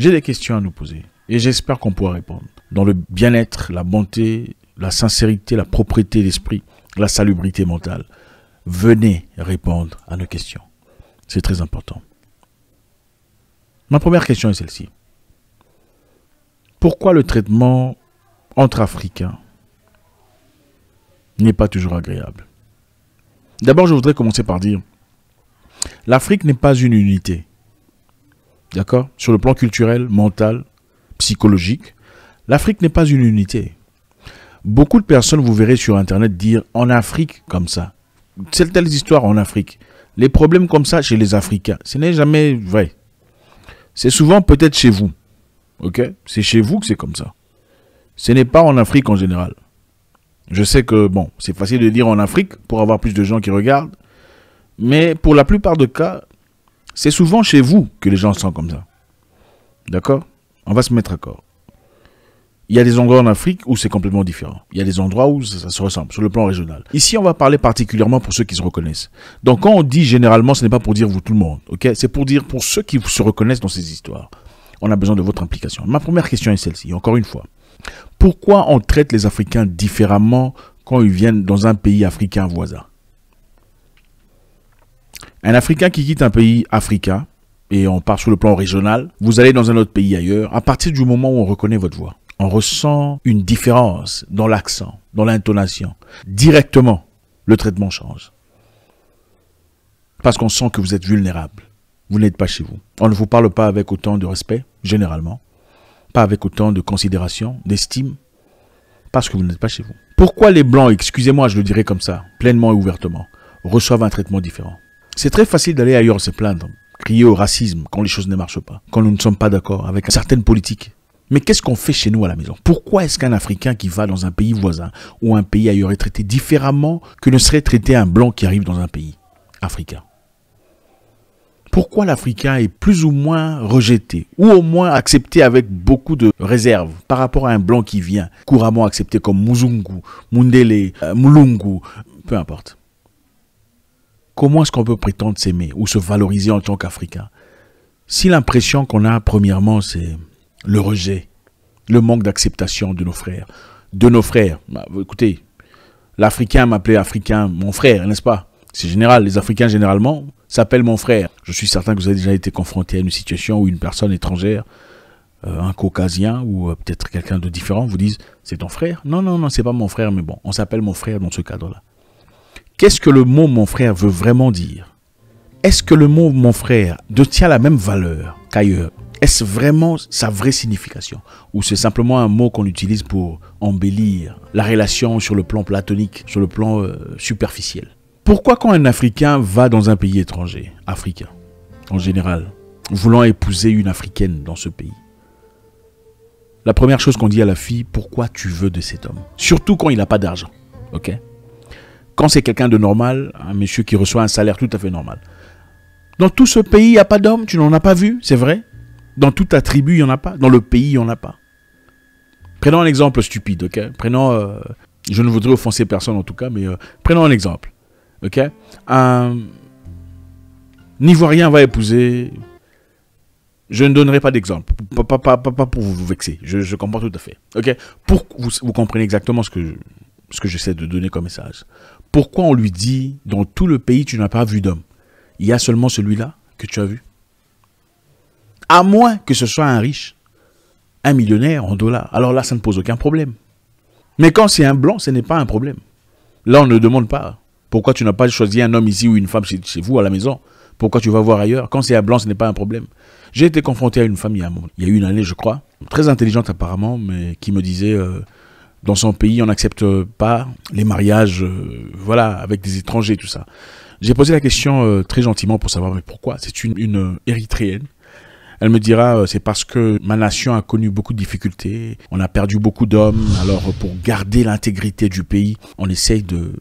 J'ai des questions à nous poser et j'espère qu'on pourra répondre. Dans le bien-être, la bonté, la sincérité, la propreté d'esprit, la salubrité mentale. Venez répondre à nos questions. C'est très important. Ma première question est celle-ci. Pourquoi le traitement entre Africains n'est pas toujours agréable D'abord, je voudrais commencer par dire, l'Afrique n'est pas une unité. D'accord Sur le plan culturel, mental, psychologique, l'Afrique n'est pas une unité. Beaucoup de personnes, vous verrez sur Internet, dire en Afrique comme ça. C'est telles histoires en Afrique. Les problèmes comme ça chez les Africains, ce n'est jamais vrai. C'est souvent peut-être chez vous. OK C'est chez vous que c'est comme ça. Ce n'est pas en Afrique en général. Je sais que, bon, c'est facile de dire en Afrique pour avoir plus de gens qui regardent. Mais pour la plupart de cas, c'est souvent chez vous que les gens sont comme ça. D'accord On va se mettre d'accord. Il y a des endroits en Afrique où c'est complètement différent. Il y a des endroits où ça, se ressemble, sur le plan régional. Ici, on va parler particulièrement pour ceux qui se reconnaissent. Donc, quand on dit généralement, ce n'est pas pour dire vous tout le monde, ok C'est pour dire pour ceux qui se reconnaissent dans ces histoires. On a besoin de votre implication. Ma première question est celle-ci, encore une fois. Pourquoi on traite les Africains différemment quand ils viennent dans un pays africain voisin un Africain qui quitte un pays africain, et on part sur le plan régional, vous allez dans un autre pays ailleurs, à partir du moment où on reconnaît votre voix, on ressent une différence dans l'accent, dans l'intonation. Directement, le traitement change. Parce qu'on sent que vous êtes vulnérable. Vous n'êtes pas chez vous. On ne vous parle pas avec autant de respect, généralement. Pas avec autant de considération, d'estime. Parce que vous n'êtes pas chez vous. Pourquoi les Blancs, excusez-moi, je le dirais comme ça, pleinement et ouvertement, reçoivent un traitement différent c'est très facile d'aller ailleurs se plaindre, crier au racisme quand les choses ne marchent pas, quand nous ne sommes pas d'accord avec certaines politiques. Mais qu'est-ce qu'on fait chez nous à la maison Pourquoi est-ce qu'un Africain qui va dans un pays voisin ou un pays ailleurs est traité différemment que ne serait traité un blanc qui arrive dans un pays africain Pourquoi l'Africain est plus ou moins rejeté ou au moins accepté avec beaucoup de réserve par rapport à un blanc qui vient couramment accepté comme Muzungu, Mundele, euh, Mulungu, peu importe comment est-ce qu'on peut prétendre s'aimer ou se valoriser en tant qu'Africain Si l'impression qu'on a, premièrement, c'est le rejet, le manque d'acceptation de nos frères, de nos frères. Bah, écoutez, l'Africain m'appelait Africain, mon frère, n'est-ce pas C'est général, les Africains généralement s'appellent mon frère. Je suis certain que vous avez déjà été confronté à une situation où une personne étrangère, euh, un caucasien ou euh, peut-être quelqu'un de différent vous dise c'est ton frère Non, non, non, c'est pas mon frère, mais bon, on s'appelle mon frère dans ce cadre-là. Qu'est-ce que le mot mon frère veut vraiment dire Est-ce que le mot mon frère détient la même valeur qu'ailleurs Est-ce vraiment sa vraie signification Ou c'est simplement un mot qu'on utilise pour embellir la relation sur le plan platonique, sur le plan euh, superficiel Pourquoi quand un Africain va dans un pays étranger, africain en général, voulant épouser une Africaine dans ce pays, la première chose qu'on dit à la fille, pourquoi tu veux de cet homme Surtout quand il n'a pas d'argent. ok quand c'est quelqu'un de normal, un monsieur qui reçoit un salaire tout à fait normal. Dans tout ce pays, il n'y a pas d'homme, tu n'en as pas vu, c'est vrai. Dans toute ta tribu, il n'y en a pas. Dans le pays, il n'y en a pas. Prenons un exemple stupide, ok Prenons, euh, je ne voudrais offenser personne en tout cas, mais euh, prenons un exemple, ok Un Ivoirien va épouser, je ne donnerai pas d'exemple, pas, pas, pas, pour vous vexer, je, comprends tout à fait, ok Pour vous, vous compreniez exactement ce que, je, ce que j'essaie de donner comme message. Pourquoi on lui dit, dans tout le pays, tu n'as pas vu d'homme Il y a seulement celui-là que tu as vu. À moins que ce soit un riche, un millionnaire en dollars. Alors là, ça ne pose aucun problème. Mais quand c'est un blanc, ce n'est pas un problème. Là, on ne demande pas. Pourquoi tu n'as pas choisi un homme ici ou une femme chez vous à la maison Pourquoi tu vas voir ailleurs Quand c'est un blanc, ce n'est pas un problème. J'ai été confronté à une femme il y a, il y une année, je crois, très intelligente apparemment, mais qui me disait euh, dans son pays, on n'accepte pas les mariages, euh, voilà, avec des étrangers, tout ça. J'ai posé la question euh, très gentiment pour savoir pourquoi. C'est une, euh, érythréenne. Elle me dira, c'est parce que ma nation a connu beaucoup de difficultés, on a perdu beaucoup d'hommes, alors pour garder l'intégrité du pays, on essaye de,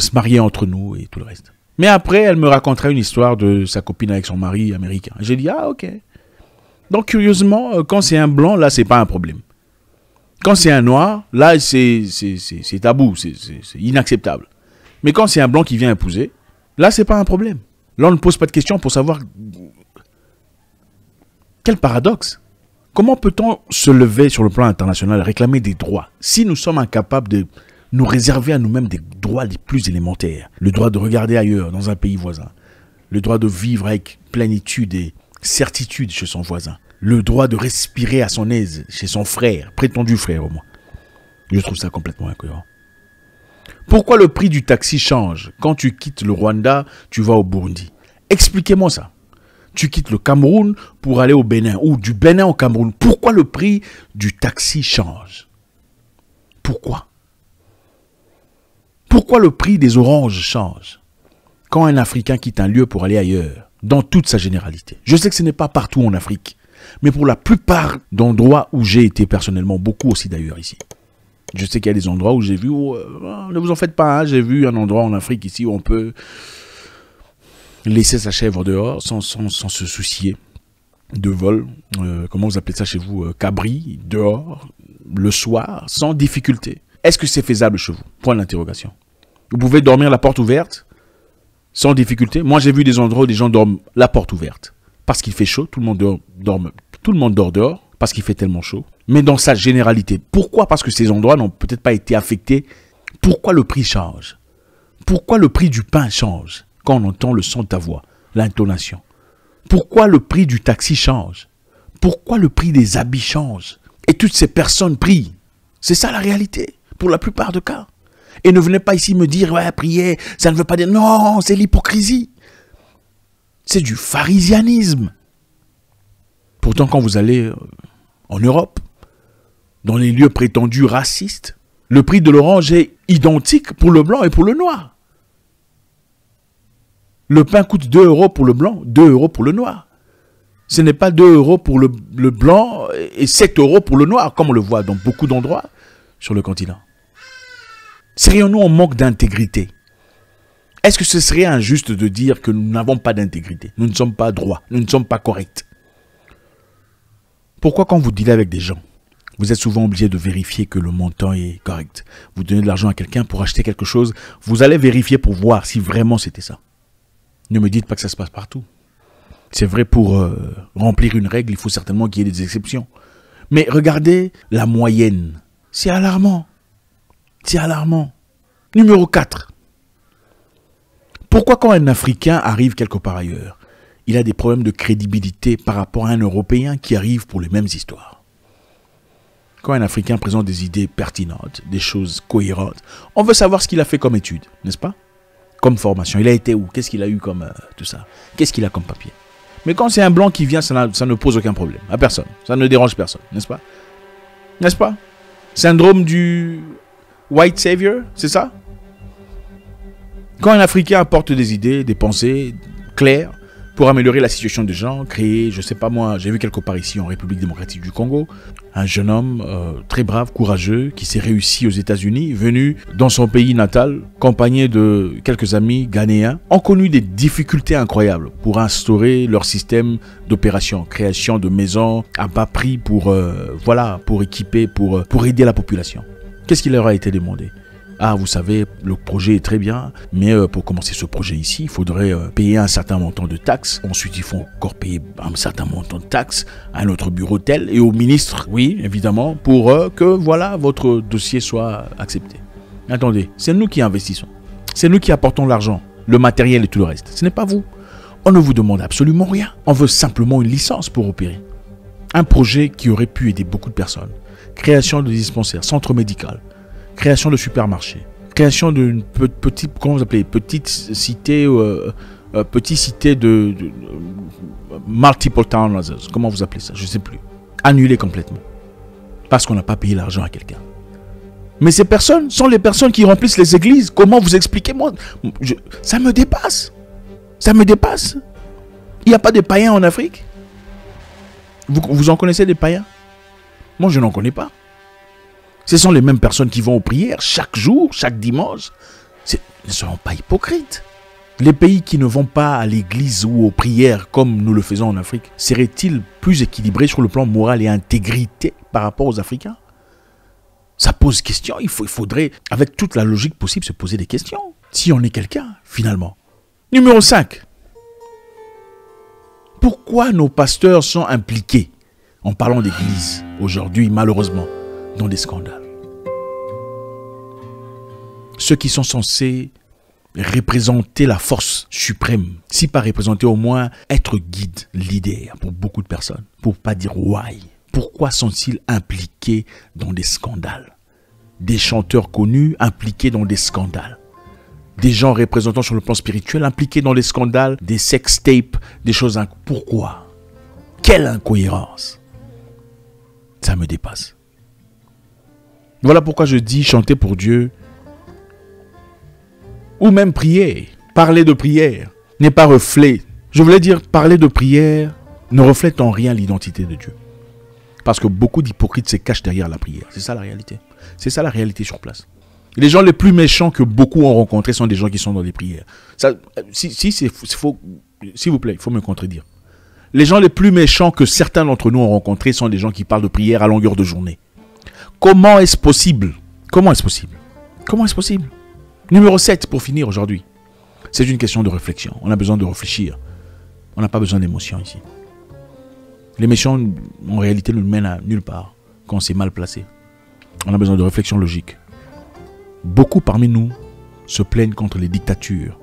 se marier entre nous et tout le reste. Mais après, elle me racontera une histoire de sa copine avec son mari américain. J'ai dit, ah ok. Donc curieusement, quand c'est un blanc, là, c'est pas un problème. Quand c'est un noir, là, c'est tabou, c'est inacceptable. Mais quand c'est un blanc qui vient épouser, là, c'est pas un problème. Là, on ne pose pas de questions pour savoir. Quel paradoxe Comment peut-on se lever sur le plan international et réclamer des droits si nous sommes incapables de nous réserver à nous-mêmes des droits les plus élémentaires Le droit de regarder ailleurs, dans un pays voisin. Le droit de vivre avec plénitude et certitude chez son voisin le droit de respirer à son aise chez son frère, prétendu frère au moins. Je trouve ça complètement incohérent. Pourquoi le prix du taxi change Quand tu quittes le Rwanda, tu vas au Burundi. Expliquez-moi ça. Tu quittes le Cameroun pour aller au Bénin ou du Bénin au Cameroun. Pourquoi le prix du taxi change Pourquoi Pourquoi le prix des oranges change quand un Africain quitte un lieu pour aller ailleurs, dans toute sa généralité Je sais que ce n'est pas partout en Afrique mais pour la plupart d'endroits où j'ai été personnellement, beaucoup aussi d'ailleurs ici. Je sais qu'il y a des endroits où j'ai vu, oh, euh, ne vous en faites pas, hein. j'ai vu un endroit en Afrique ici où on peut laisser sa chèvre dehors sans, se soucier de vol, euh, comment vous appelez ça chez vous, euh, cabri, dehors, le soir, sans difficulté. Est-ce que c'est faisable chez vous Point d'interrogation. Vous pouvez dormir la porte ouverte, sans difficulté. Moi, j'ai vu des endroits où des gens dorment la porte ouverte parce qu'il fait chaud, tout le monde dort, tout le monde dort dehors parce qu'il fait tellement chaud. Mais dans sa généralité, pourquoi Parce que ces endroits n'ont peut-être pas été affectés. Pourquoi le prix change Pourquoi le prix du pain change quand on entend le son de ta voix, l'intonation Pourquoi le prix du taxi change Pourquoi le prix des habits change Et toutes ces personnes prient. C'est ça la réalité, pour la plupart de cas. Et ne venez pas ici me dire, ouais, prier, ça ne veut pas dire. Non, c'est l'hypocrisie. C'est du pharisianisme. Pourtant, quand vous allez euh, en Europe, dans les lieux prétendus racistes, le prix de l'orange est identique pour le blanc et pour le noir. Le pain coûte 2 euros pour le blanc, 2 euros pour le noir. Ce n'est pas 2 euros pour le, blanc et 7 euros pour le noir, comme on le voit dans beaucoup d'endroits sur le continent. serions nous, en manque d'intégrité. Est-ce que ce serait injuste de dire que nous n'avons pas d'intégrité Nous ne sommes pas droits, nous ne sommes pas corrects. Pourquoi quand vous dites avec des gens, vous êtes souvent obligé de vérifier que le montant est correct Vous donnez de l'argent à quelqu'un pour acheter quelque chose, vous allez vérifier pour voir si vraiment c'était ça. Ne me dites pas que ça se passe partout. C'est vrai pour euh, remplir une règle, il faut certainement qu'il y ait des exceptions. Mais regardez la moyenne. C'est alarmant. C'est alarmant. Numéro 4. Pourquoi quand un Africain arrive quelque part ailleurs, il a des problèmes de crédibilité par rapport à un Européen qui arrive pour les mêmes histoires Quand un Africain présente des idées pertinentes, des choses cohérentes, on veut savoir ce qu'il a fait comme étude, n'est-ce pas Comme formation, il a été où Qu'est-ce qu'il a eu comme euh, tout ça Qu'est-ce qu'il a comme papier Mais quand c'est un blanc qui vient, ça ne pose aucun problème à personne. Ça ne dérange personne, n'est-ce pas N'est-ce pas Syndrome du White Savior, c'est ça quand un Africain apporte des idées, des pensées claires pour améliorer la situation des gens, créer, je sais pas moi, j'ai vu quelque part ici en République démocratique du Congo, un jeune homme euh, très brave, courageux, qui s'est réussi aux États-Unis, venu dans son pays natal, accompagné de quelques amis ghanéens, ont connu des difficultés incroyables pour instaurer leur système d'opération, création de maisons à bas prix pour, euh, voilà, pour équiper, pour, euh, pour aider la population. Qu'est-ce qui leur a été demandé ah, vous savez, le projet est très bien, mais euh, pour commencer ce projet ici, il faudrait euh, payer un certain montant de taxes. Ensuite, il faut encore payer un certain montant de taxes à notre bureau tel et au ministre, oui, évidemment, pour euh, que voilà votre dossier soit accepté. Attendez, c'est nous qui investissons. C'est nous qui apportons l'argent, le matériel et tout le reste. Ce n'est pas vous. On ne vous demande absolument rien. On veut simplement une licence pour opérer. Un projet qui aurait pu aider beaucoup de personnes. Création de dispensaires, centre médical, création de supermarchés, création d'une petite, comment vous appelez, petite cité, euh, euh, petite cité de, euh, multiple towns, comment vous appelez ça, je ne sais plus, annulée complètement parce qu'on n'a pas payé l'argent à quelqu'un. Mais ces personnes sont les personnes qui remplissent les églises. Comment vous expliquez moi Ça me dépasse. Ça me dépasse. Il n'y a pas de païens en Afrique. vous en connaissez des païens Moi, je n'en connais pas. Ce sont les mêmes personnes qui vont aux prières chaque jour, chaque dimanche. Ne seront pas hypocrites. Les pays qui ne vont pas à l'église ou aux prières comme nous le faisons en Afrique seraient-ils plus équilibrés sur le plan moral et intégrité par rapport aux Africains Ça pose question, il, il faudrait, avec toute la logique possible, se poser des questions. Si on est quelqu'un, finalement. Numéro 5. Pourquoi nos pasteurs sont impliqués en parlant d'église aujourd'hui, malheureusement dans des scandales. Ceux qui sont censés représenter la force suprême, si pas représenter au moins être guide, leader pour beaucoup de personnes, pour pas dire why. Pourquoi sont-ils impliqués dans des scandales Des chanteurs connus impliqués dans des scandales des gens représentant sur le plan spirituel impliqués dans des scandales, des sex tapes, des choses. Pourquoi Quelle incohérence Ça me dépasse. Voilà pourquoi je dis chanter pour Dieu. Ou même prier. Parler de prière n'est pas reflet. Je voulais dire parler de prière ne reflète en rien l'identité de Dieu. Parce que beaucoup d'hypocrites se cachent derrière la prière. C'est ça la réalité. C'est ça la réalité sur place. Les gens les plus méchants que beaucoup ont rencontrés sont des gens qui sont dans des prières. si, c'est s'il vous plaît, il faut me contredire. Les gens les plus méchants que certains d'entre nous ont rencontrés sont des gens qui parlent de prière à longueur de journée. Comment est-ce possible Comment est-ce possible Comment est-ce possible Numéro 7 pour finir aujourd'hui. C'est une question de réflexion. On a besoin de réfléchir. On n'a pas besoin d'émotion ici. L'émotion, en réalité, nous mène à nulle part quand on s'est mal placé. On a besoin de réflexion logique. Beaucoup parmi nous se plaignent contre les dictatures,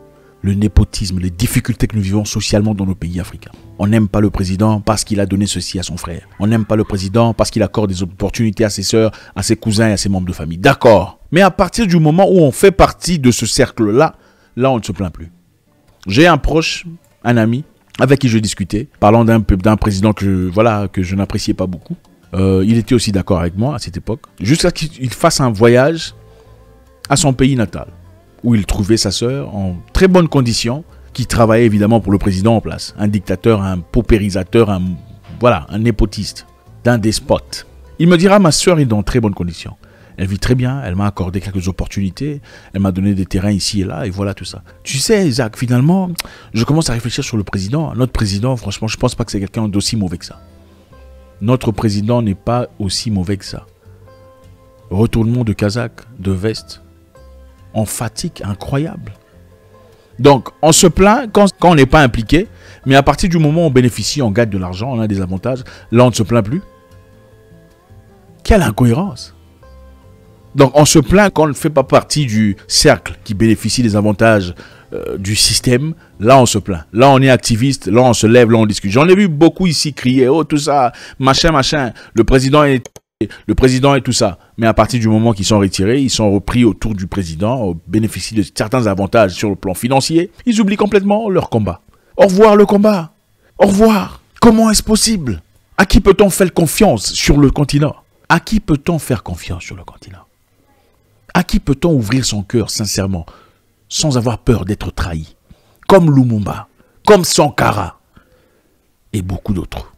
le népotisme, les difficultés que nous vivons socialement dans nos pays africains. On n'aime pas le président parce qu'il a donné ceci à son frère. On n'aime pas le président parce qu'il accorde des opportunités à ses sœurs, à ses cousins et à ses membres de famille. D'accord. Mais à partir du moment où on fait partie de ce cercle-là, là, on ne se plaint plus. J'ai un proche, un ami, avec qui je discutais, parlant d'un, président que, voilà, que je n'appréciais pas beaucoup. Euh, il était aussi d'accord avec moi à cette époque, jusqu'à ce qu'il fasse un voyage à son pays natal où il trouvait sa sœur en très bonne condition qui travaillait évidemment pour le président en place, un dictateur, un paupérisateur, un voilà, un népotiste, d'un despote. Il me dira ma sœur est dans très bonne condition Elle vit très bien, elle m'a accordé quelques opportunités, elle m'a donné des terrains ici et là, et voilà tout ça. Tu sais, Isaac, finalement, je commence à réfléchir sur le président. Notre président, franchement, je ne pense pas que c'est quelqu'un d'aussi mauvais que ça. Notre président n'est pas aussi mauvais que ça. Retournement de Kazakh, de veste, en fatigue incroyable. Donc, on se plaint quand, on n'est pas impliqué, mais à partir du moment où on bénéficie, on gagne de l'argent, on a des avantages, là, on ne se plaint plus. Quelle incohérence Donc, on se plaint quand on ne fait pas partie du cercle qui bénéficie des avantages euh, du système. Là, on se plaint. Là, on est activiste, là, on se lève, là, on discute. J'en ai vu beaucoup ici crier, oh, tout ça, machin, machin. Le président est le président et tout ça. Mais à partir du moment qu'ils sont retirés, ils sont repris autour du président, bénéficient de certains avantages sur le plan financier. Ils oublient complètement leur combat. Au revoir le combat. Au revoir. Comment est-ce possible À qui peut-on faire confiance sur le continent À qui peut-on faire confiance sur le continent À qui peut-on ouvrir son cœur sincèrement, sans avoir peur d'être trahi Comme Lumumba, comme Sankara et beaucoup d'autres.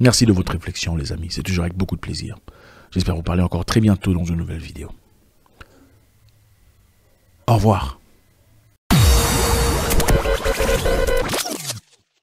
Merci de votre réflexion, les amis. C'est toujours avec beaucoup de plaisir. J'espère vous parler encore très bientôt dans une nouvelle vidéo. Au revoir.